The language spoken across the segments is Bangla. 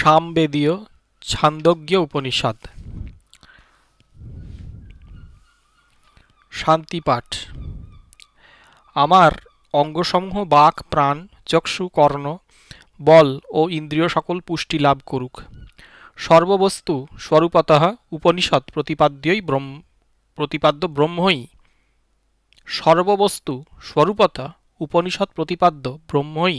সামবেদীয় ছান্দজ্ঞ উপনিষদ শান্তিপাঠ আমার অঙ্গসমূহ বাক প্রাণ চক্ষু কর্ণ বল ও ইন্দ্রিয় সকল পুষ্টি লাভ করুক সর্ববস্তু স্বরূপত উপনিষদ প্রতিপাদ্যই ব্রহ্ম প্রতিপাদ্য ব্রহ্মই সর্ববস্তু স্বরূপত উপনিষদ প্রতিপাদ্য ব্রহ্মই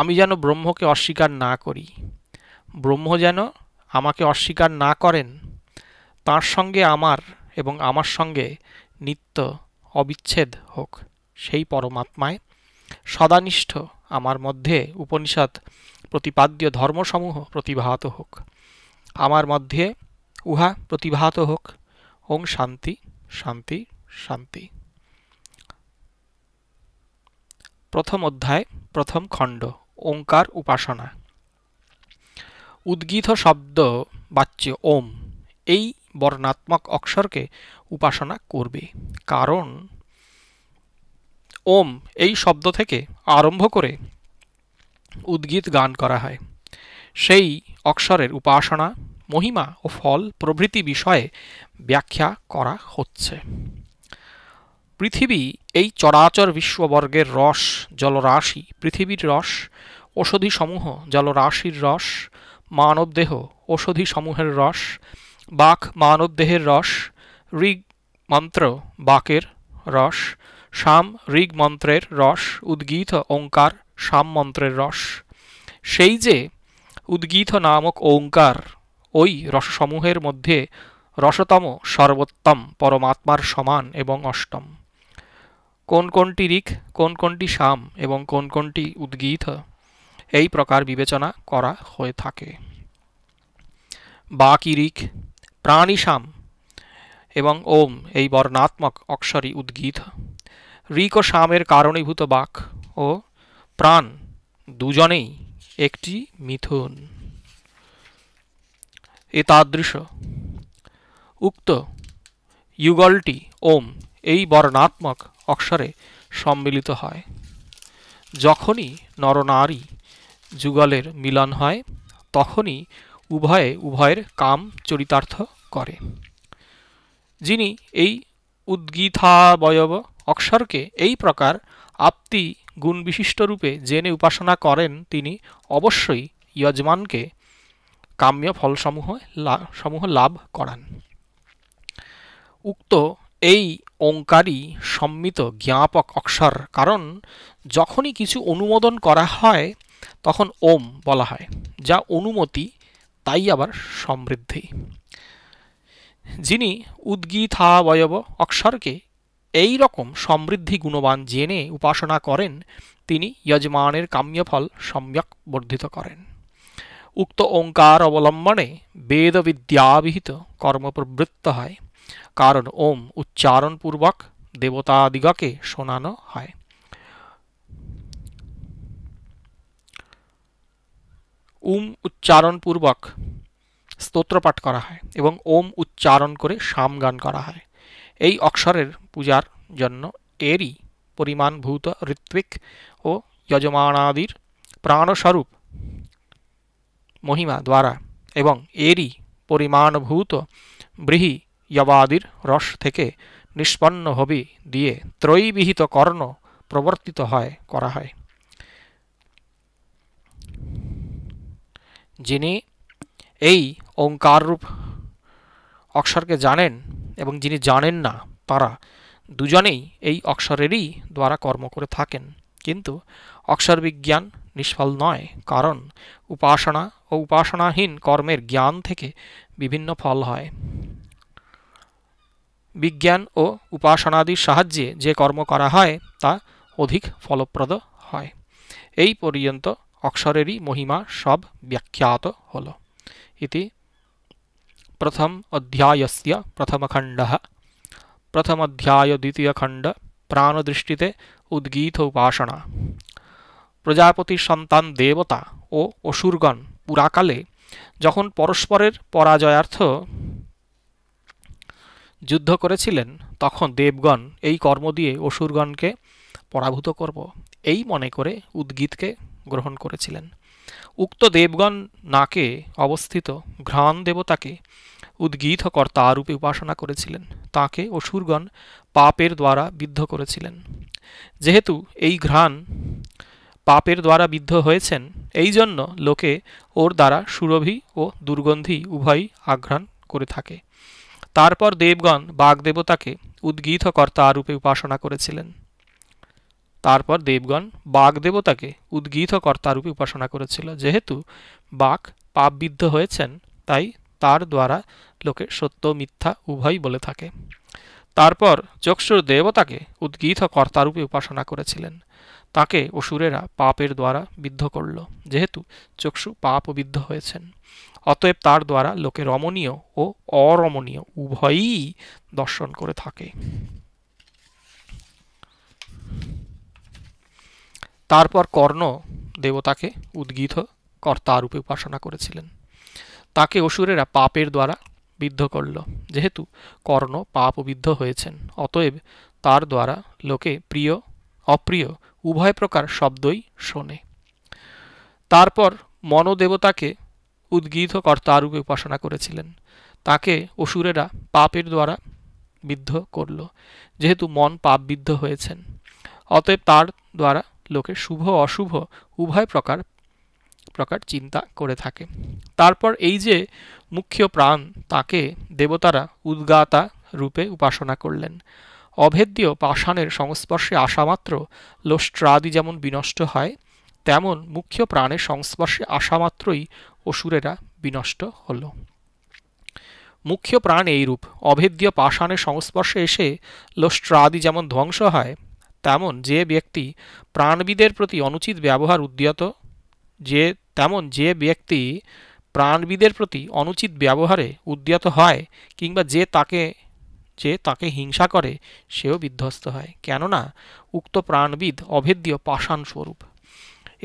আমি যেন ব্রহ্মকে অস্বীকার না করি ব্রহ্ম যেন আমাকে অস্বীকার না করেন তার সঙ্গে আমার এবং আমার সঙ্গে নিত্য অবিচ্ছেদ হোক সেই পরমাত্মায় সদানিষ্ঠ আমার মধ্যে উপনিষদ প্রতিপাদ্য ধর্মসমূহ প্রতিভাত হোক আমার মধ্যে উহা প্রতিভাত হোক ওং শান্তি শান্তি শান্তি প্রথম অধ্যায় প্রথম খণ্ড ওঙ্কার উপাসনা উদ্গীত শব্দ বাচ্য ওম এই বর্ণাত্মক অক্ষরকে উপাসনা করবে কারণ ওম এই শব্দ থেকে আরম্ভ করে উদ্গীত গান করা হয় সেই অক্ষরের উপাসনা মহিমা ও ফল প্রভৃতি বিষয়ে ব্যাখ্যা করা হচ্ছে পৃথিবী এই চরাচর বিশ্ববর্গের রস জলরাশি পৃথিবীর রস ঔষধি সমূহ জলরাশির রস মানবদেহ ঔষধি সমূহের রস বাক মানবদেহের রস ঋগ মন্ত্র বাকের রস সাম ঋগ মন্ত্রের রস উদ্গীত ওঙ্কার সাম মন্ত্রের রস সেই যে উদ্গীত নামক ওঙ্কার ওই রসসমূহের মধ্যে রসতম সর্বোত্তম পরমাত্মার সমান এবং অষ্টম কোন কোনটি ঋক কোন কোনটি সাম এবং কোন কোনটি উদ্গীত এই প্রকার বিবেচনা করা হয়ে থাকে বাকিরিক কিরিক প্রাণীসাম এবং ওম এই বর্ণাত্মক অক্ষরই উদ্গীত রিক ও সামের কারণীভূত বাক ও প্রাণ দুজনেই একটি মিথুন এতাদৃশ উক্ত ইউগলটি ওম এই বর্ণাত্মক অক্ষরে সম্মিলিত হয় যখনই নরনারী যুগলের মিলন হয় তখনই উভয়ে উভয়ের কাম চরিতার্থ করে যিনি এই উদ্গীথাবয়ব অক্ষরকে এই প্রকার আপ্তি গুণবিশিষ্ট রূপে জেনে উপাসনা করেন তিনি অবশ্যই ইয়জমানকে কাম্য ফলসমূহ সমূহ লাভ করান উক্ত এই ওঙ্কারই সম্মিত জ্ঞাপক অক্ষর কারণ যখনই কিছু অনুমোদন করা হয় তখন ওম বলা হয় যা অনুমতি তাই আবার সমৃদ্ধি যিনি উদ্গীথাবয়ব অক্ষরকে এই রকম সমৃদ্ধি গুণবান জেনে উপাসনা করেন তিনি যজমানের কাম্যফল সম্যক বর্ধিত করেন উক্ত ওঙ্কার অবলম্বনে বেদবিদ্যাবিহিত কর্ম প্রবৃত্ত হয় কারণ ওম উচ্চারণপূর্বক দেবতাদিগকে শোনানো হয় উম উচ্চারণপূর্বক স্তোত্রপাঠ করা হয় এবং ওম উচ্চারণ করে শাম গান করা হয় এই অক্ষরের পূজার জন্য এরই পরিমাণভূত ঋত্বিক ও যজমানাদির প্রাণস্বরূপ মহিমা দ্বারা এবং এরই পরিমাণভূত বৃহি যবাদির রস থেকে নিষ্পন্ন হবি দিয়ে ত্রয়ীবিহিত কর্ণ প্রবর্তিত হয় করা হয় যিনি এই রূপ অক্ষরকে জানেন এবং যিনি জানেন না তারা দুজনেই এই অক্ষরেরই দ্বারা কর্ম করে থাকেন কিন্তু অক্ষর বিজ্ঞান নিষ্ফল নয় কারণ উপাসনা ও উপাসনাহীন কর্মের জ্ঞান থেকে বিভিন্ন ফল হয় বিজ্ঞান ও উপাসনাদির সাহায্যে যে কর্ম করা হয় তা অধিক ফলপ্রদ হয় এই পর্যন্ত অক্ষরেরই মহিমা সব ব্যাখ্যাত হল ইতি প্রথম অধ্যায়স্য প্রথমখণ্ড প্রথম অধ্যায় দ্বিতীয় খণ্ড প্রাণদৃষ্টিতে উদ্গীত উপাসনা প্রজাপতির সন্তান দেবতা ও অসুরগণ পুরাকালে যখন পরস্পরের পরাজয়ার্থ যুদ্ধ করেছিলেন তখন দেবগণ এই কর্ম দিয়ে অসুরগণকে পরাভূত করব এই মনে করে উদ্গীতকে গ্রহণ করেছিলেন উক্ত দেবগণ নাকে অবস্থিত ঘ্রাণ দেবতাকে উদ্গীতকর্তা রূপে উপাসনা করেছিলেন তাকে অসুরগণ পাপের দ্বারা বিদ্ধ করেছিলেন যেহেতু এই ঘ্রাণ পাপের দ্বারা বিদ্ধ হয়েছেন এই জন্য লোকে ওর দ্বারা সুরভি ও দুর্গন্ধি উভয়ই আঘ্রাণ করে থাকে তারপর দেবগণ বাগদেবতাকে উদ্গীতকর্তা রূপে উপাসনা করেছিলেন তারপর দেবগণ বাঘ দেবতাকে উদ্গীত কর্তারূপে উপাসনা করেছিল যেহেতু বাঘ পাপবিদ্ধ হয়েছেন তাই তার দ্বারা লোকে সত্য মিথ্যা উভয় বলে থাকে তারপর চক্ষুর দেবতাকে উদ্গীত কর্তারূপে উপাসনা করেছিলেন তাকে অসুরেরা পাপের দ্বারা বিদ্ধ করল যেহেতু চক্ষু পাপবিদ্ধ হয়েছেন অতএব তার দ্বারা লোকে রমণীয় ও অরমণীয় উভয়ই দর্শন করে থাকে তারপর কর্ণ দেবতাকে উদ্গীত কর্তারূপে উপাসনা করেছিলেন তাকে অসুরেরা পাপের দ্বারা বিদ্ধ করল যেহেতু কর্ণ পাপবিদ্ধ হয়েছেন অতএব তার দ্বারা লোকে প্রিয় অপ্রিয় উভয় প্রকার শব্দই শোনে তারপর মনোদেবতাকে উদ্গীত কর্তারূপে উপাসনা করেছিলেন তাকে অসুরেরা পাপের দ্বারা বিদ্ধ করল যেহেতু মন পাপবিদ্ধ হয়েছেন অতএব তার দ্বারা লোকে শুভ অশুভ উভয় প্রকার প্রকার চিন্তা করে থাকে তারপর এই যে মুখ্য প্রাণ তাকে দেবতারা উদ্গাতা রূপে উপাসনা করলেন অভেদ্য পাষাণের সংস্পর্শে আসামাত্র লোষ্ট্রাদি যেমন বিনষ্ট হয় তেমন মুখ্য প্রাণের সংস্পর্শে আসামাত্রই অসুরেরা বিনষ্ট হল মুখ্য প্রাণ এইরূপ অভেদ্য পাষাণের সংস্পর্শে এসে লোষ্ট্রাদি যেমন ধ্বংস হয় তেমন যে ব্যক্তি প্রাণবিদের প্রতি অনুচিত ব্যবহার উদ্যত যে তেমন যে ব্যক্তি প্রাণবিদের প্রতি অনুচিত ব্যবহারে উদ্যত হয় কিংবা যে তাকে যে তাকে হিংসা করে সেও বিধ্বস্ত হয় কেননা উক্ত প্রাণবিদ অভেদ্য পাষাণ স্বরূপ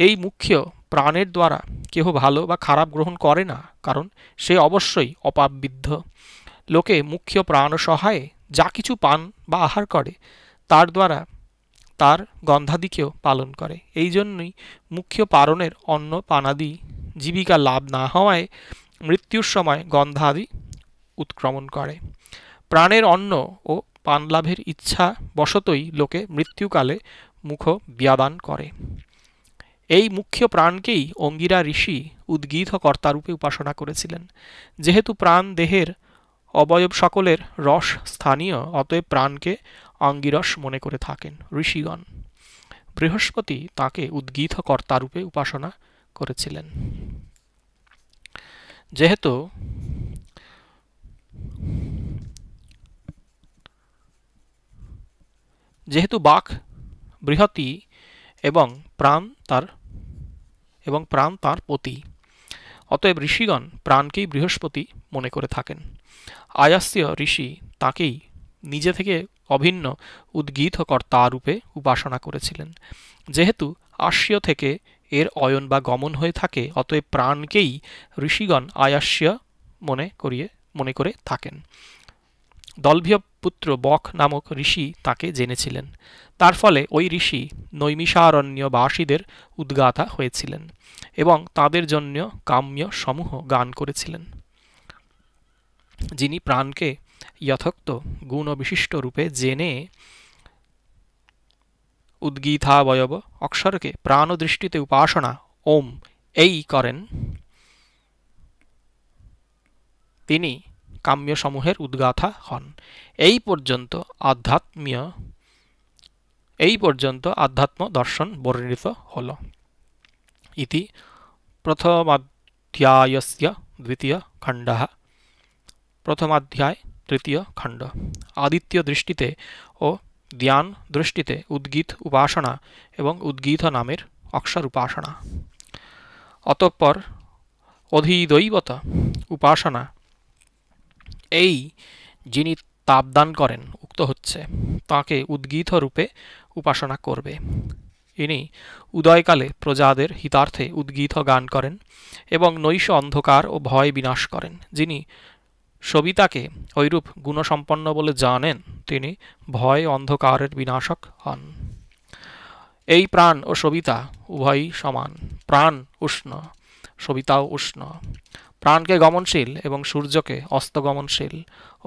এই মুখ্য প্রাণের দ্বারা কেহ ভালো বা খারাপ গ্রহণ করে না কারণ সে অবশ্যই অপাববিদ্ধ লোকে মুখ্য প্রাণ সহায়ে যা কিছু পান বা আহার করে তার দ্বারা তার গন্ধাদিকেও পালন করে এই জন্যই মুখ্য পারণের অন্ন পানাদি জীবিকা লাভ না হওয়ায় মৃত্যুর সময় গন্ধাদি উৎক্রমণ করে প্রাণের অন্ন ও পান লাভের ইচ্ছা বশতই লোকে মৃত্যুকালে মুখ বিয়াদান করে এই মুখ্য প্রাণকেই অঙ্গিরা ঋষি উদ্গীত কর্তারূপে উপাসনা করেছিলেন যেহেতু প্রাণ দেহের অবয়ব সকলের রস স্থানীয় অতএব প্রাণকে আঙ্গিরস মনে করে থাকেন ঋষিগণ বৃহস্পতি তাকে উদ্গীতকর্তা রূপে উপাসনা করেছিলেন যেহেতু যেহেতু বাঘ বৃহতি এবং প্রাণ তার এবং প্রাণ তার পতি অতএব ঋষিগণ প্রাণকেই বৃহস্পতি মনে করে থাকেন আয়াস্তীয় ঋষি তাকেই নিজে থেকে অভিন্ন উদ্গীত কর্তারূপে উপাসনা করেছিলেন যেহেতু আস্য থেকে এর অয়ন বা গমন হয়ে থাকে অতএব প্রাণকেই ঋষিগণ আয়াস্য মনে করিয়ে মনে করে থাকেন দলভীয় পুত্র বক নামক ঋষি তাকে জেনেছিলেন তার ফলে ওই ঋষি নৈমিষারণ্য বাসীদের উদ্গাতা হয়েছিলেন এবং তাদের জন্য কাম্য সমূহ গান করেছিলেন যিনি প্রাণকে যথোক্ত গুণবিশিষ্ট রূপে জেনে উদ্গীতাবয়ব অক্ষরকে প্রাণদৃষ্টিতে উপাসনা ওম এই করেন তিনি কাম্যসমূহের উদ্গাথা হন এই পর্যন্ত আধ্যাত্মীয় এই পর্যন্ত আধ্যাত্ম দর্শন বর্ণিত হল ইতি প্রথমাধ্যায়স্য দ্বিতীয় খণ্ড প্রথমাধ্যায় তৃতীয় খণ্ড আদিত্য দৃষ্টিতে ও ধ্যান দৃষ্টিতে উদ্গীত উপাসনা এবং উদ্গীত নামের অক্ষর উপাসনা অতঃপর অধিদৈবত উপাসনা এই যিনি তাপদান করেন উক্ত হচ্ছে তাকে উদ্গীত রূপে উপাসনা করবে ইনি উদয়কালে প্রজাদের হিতার্থে উদ্গীত গান করেন এবং নৈশ অন্ধকার ও ভয় বিনাশ করেন যিনি সবিতাকে ঐরূপ গুণসম্পন্ন বলে জানেন তিনি ভয় অন্ধকারের বিনাশক হন এই প্রাণ ও সবিতা উভয়ই সমান প্রাণ উষ্ণ সবিতাও উষ্ণ প্রাণকে গমনশীল এবং সূর্যকে অস্তগমনশীল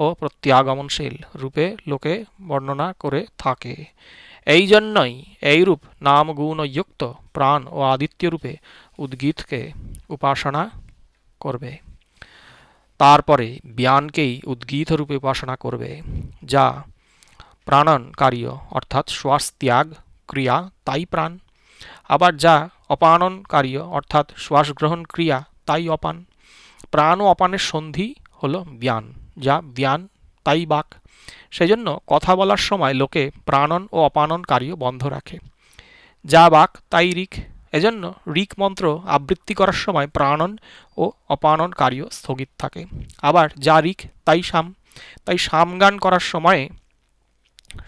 ও প্রত্যাগমনশীল রূপে লোকে বর্ণনা করে থাকে এই জন্যই এইরূপ নাম গুণযুক্ত প্রাণ ও আদিত্য রূপে উদ্গীতকে উপাসনা করবে তারপরে বিয়ানকেই উদ্গীত রূপে উপাসনা করবে যা প্রাণন কার্য অর্থাৎ শ্বাস ত্যাগ ক্রিয়া তাই প্রাণ আবার যা অপানন কার্য অর্থাৎ শ্বাস গ্রহণ ক্রিয়া তাই অপান প্রাণ ও অপানের সন্ধি হল ব্যান যা ব্যান তাই বাক সেই জন্য কথা বলার সময় লোকে প্রাণন ও অপানন কার্য বন্ধ রাখে যা বাক তাই রিক এজন্য ঋক মন্ত্র আবৃত্তি করার সময় প্রাণন ও অপানন কার্য স্থগিত থাকে আবার যা ঋক তাই সাম তাই সামগান করার সময়ে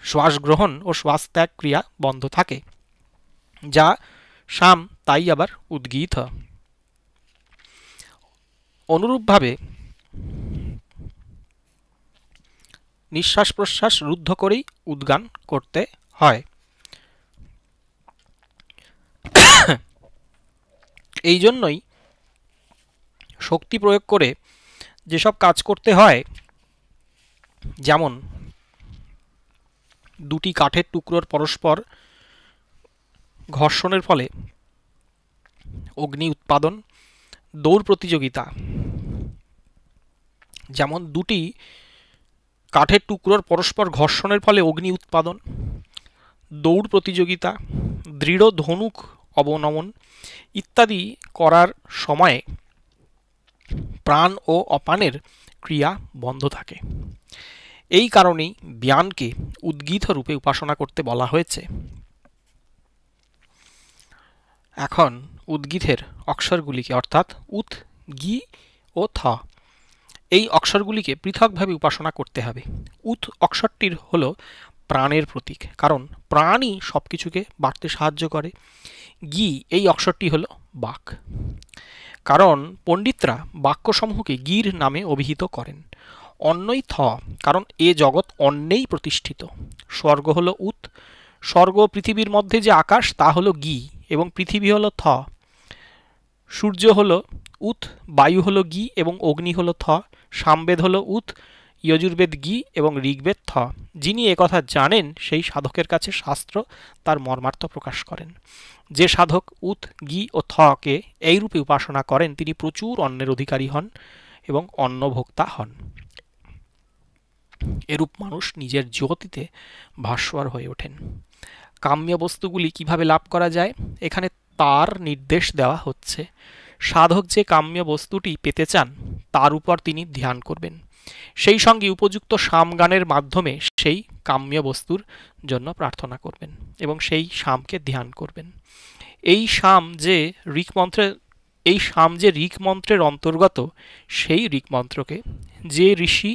শ্বাস গ্রহণ ও শ্বাস ত্যাগ ক্রিয়া বন্ধ থাকে যা সাম তাই আবার উদ্গীত অনুরূপভাবে নিঃশ্বাস প্রশ্বাস রুদ্ধ করেই উদ্গান করতে হয় এই জন্যই শক্তি প্রয়োগ করে যেসব কাজ করতে হয় যেমন দুটি কাঠের টুকরোর পরস্পর ঘর্ষণের ফলে অগ্নি উৎপাদন দৌড় প্রতিযোগিতা যেমন দুটি কাঠের টুকরোর পরস্পর ঘর্ষণের ফলে অগ্নি উৎপাদন দৌড় প্রতিযোগিতা দৃঢ় ধনুক অবনমন ইত্যাদি করার সময়ে প্রাণ ও অপানের ক্রিয়া বন্ধ থাকে এই কারণেই ব্যানকে উদ্গীত রূপে উপাসনা করতে বলা হয়েছে এখন উদ্গীতের অক্ষরগুলিকে অর্থাৎ উত গি ও থ এই অক্ষরগুলিকে পৃথকভাবে উপাসনা করতে হবে উত অক্ষরটির হল প্রাণের প্রতীক কারণ প্রাণই সব কিছুকে বাড়তে সাহায্য করে গি এই অক্ষরটি হলো বাক কারণ পণ্ডিতরা বাক্যসমূহকে গির নামে অভিহিত করেন অন্যই থ কারণ এ জগৎ অন্নেই প্রতিষ্ঠিত স্বর্গ হলো উত স্বর্গ পৃথিবীর মধ্যে যে আকাশ তা হলো গি এবং পৃথিবী হলো থ সূর্য হলো উত বায়ু হলো গি এবং অগ্নি হলো থ সামবেদ হলো উত ইয়জুর্বেদ গি এবং ঋগ্বেদ থ যিনি একথা জানেন সেই সাধকের কাছে শাস্ত্র তার মর্মার্থ প্রকাশ করেন যে সাধক উত গি ও থকে এইরূপে উপাসনা করেন তিনি প্রচুর অন্নের অধিকারী হন এবং অন্নভোক্তা হন এরূপ মানুষ নিজের জ্যোতিতে ভাস্বর হয়ে ওঠেন কাম্য বস্তুগুলি কিভাবে লাভ করা যায় এখানে তার নির্দেশ দেওয়া হচ্ছে সাধক যে কাম্য বস্তুটি পেতে চান তার উপর তিনি ধ্যান করবেন সেই সঙ্গে উপযুক্ত সামগানের মাধ্যমে সেই কাম্য বস্তুর জন্য প্রার্থনা করবেন এবং সেই শামকে ধ্যান করবেন এই শাম যে ঋকমন্ত্রে এই শাম যে ঋকমন্ত্রের অন্তর্গত সেই ঋকমন্ত্রকে যে ঋষি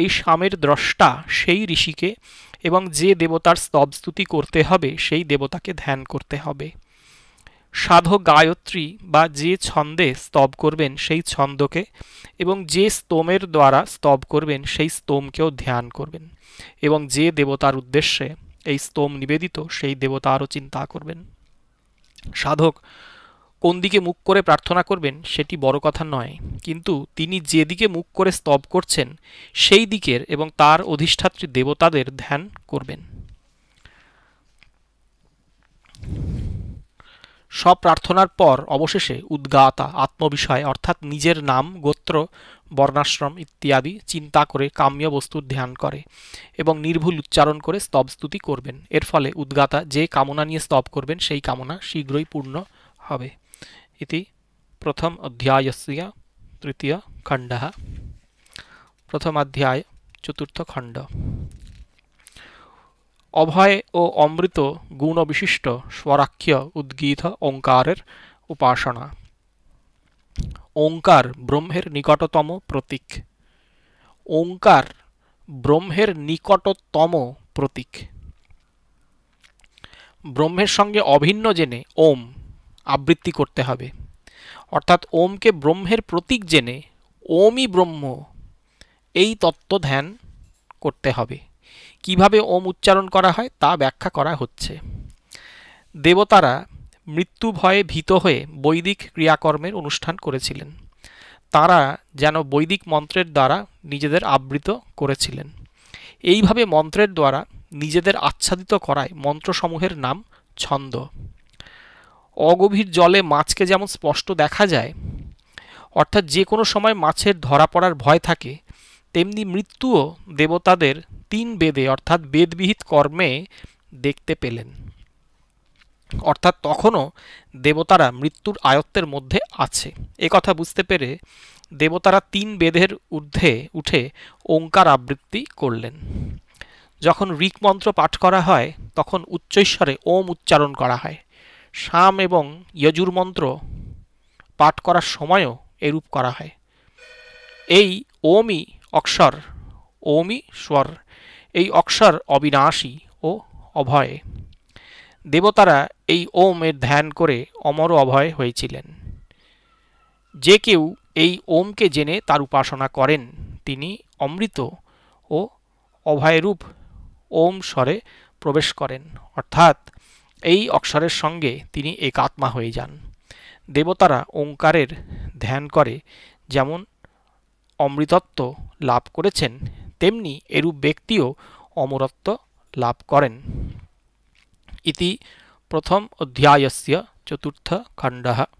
এই শামের দ্রষ্টা সেই ঋষিকে এবং যে দেবতার স্তবস্তুতি করতে হবে সেই দেবতাকে ধ্যান করতে হবে সাধক গায়ত্রী বা যে ছন্দে স্তব করবেন সেই ছন্দকে এবং যে স্তোমের দ্বারা স্তব করবেন সেই স্তোমকেও ধ্যান করবেন এবং যে দেবতার উদ্দেশ্যে এই স্তোম নিবেদিত সেই দেবতারও চিন্তা করবেন সাধক কোন দিকে মুখ করে প্রার্থনা করবেন সেটি বড় কথা নয় কিন্তু তিনি যেদিকে মুখ করে স্তব করছেন সেই দিকের এবং তার অধিষ্ঠাত্রী দেবতাদের ধ্যান করবেন সব প্রার্থনার পর অবশেষে উদ্গাতা আত্মবিষয় অর্থাৎ নিজের নাম গোত্র বর্ণাশ্রম ইত্যাদি চিন্তা করে কাম্য বস্তুর ধ্যান করে এবং নির্ভুল উচ্চারণ করে স্তবস্তুতি করবেন এর ফলে উদ্গাতা যে কামনা নিয়ে স্তব করবেন সেই কামনা শীঘ্রই পূর্ণ হবে ইতি প্রথম অধ্যায়স্য তৃতীয় খণ্ড প্রথমাধ্যায় চতুর্থ খণ্ড অভয় ও অমৃত গুণবিশিষ্ট স্বরাক্ষীয় উদ্গীত ওঙ্কারের উপাসনা ওঙ্কার ব্রহ্মের নিকটতম প্রতীক ওঙ্কার ব্রহ্মের নিকটতম প্রতীক ব্রহ্মের সঙ্গে অভিন্ন জেনে ওম আবৃত্তি করতে হবে অর্থাৎ ওমকে ব্রহ্মের প্রতীক জেনে ওমই ব্রহ্ম এই তত্ত্ব ধ্যান করতে হবে কিভাবে ওম উচ্চারণ করা হয় তা ব্যাখ্যা করা হচ্ছে দেবতারা মৃত্যু ভয়ে ভীত হয়ে বৈদিক ক্রিয়াকর্মের অনুষ্ঠান করেছিলেন তারা যেন বৈদিক মন্ত্রের দ্বারা নিজেদের আবৃত করেছিলেন এইভাবে মন্ত্রের দ্বারা নিজেদের আচ্ছাদিত করায় মন্ত্রসমূহের নাম ছন্দ অগভীর জলে মাছকে যেমন স্পষ্ট দেখা যায় অর্থাৎ যে কোনো সময় মাছের ধরা পড়ার ভয় থাকে তেমনি মৃত্যুও দেবতাদের তিন বেদে অর্থাৎ বেদবিহিত কর্মে দেখতে পেলেন অর্থাৎ তখনও দেবতারা মৃত্যুর আয়ত্তের মধ্যে আছে এ কথা বুঝতে পেরে দেবতারা তিন বেদের ঊর্ধ্বে উঠে ওঙ্কার আবৃত্তি করলেন যখন ঋকমন্ত্র পাঠ করা হয় তখন উচ্চৈশ্বরে ওম উচ্চারণ করা হয় শাম এবং ইয়জুর মন্ত্র পাঠ করার সময়ও এরূপ করা হয় এই ওমই অক্ষর ওমি স্বর এই অক্ষর অবিনাশী ও অভয় দেবতারা এই ওম এর ধ্যান করে অমর অভয় হয়েছিলেন যে কেউ এই ওমকে জেনে তার উপাসনা করেন তিনি অমৃত ও অভয়রূপ ওম স্বরে প্রবেশ করেন অর্থাৎ এই অক্ষরের সঙ্গে তিনি একাত্মা হয়ে যান দেবতারা ওঙ্কারের ধ্যান করে যেমন অমৃতত্ব লাভ করেছেন তেমনি এরূপ ব্যক্তিও অমরত্ব লাভ করেন ইতি প্রথম অধ্যায়স্য চতুর্থ খণ্ডহা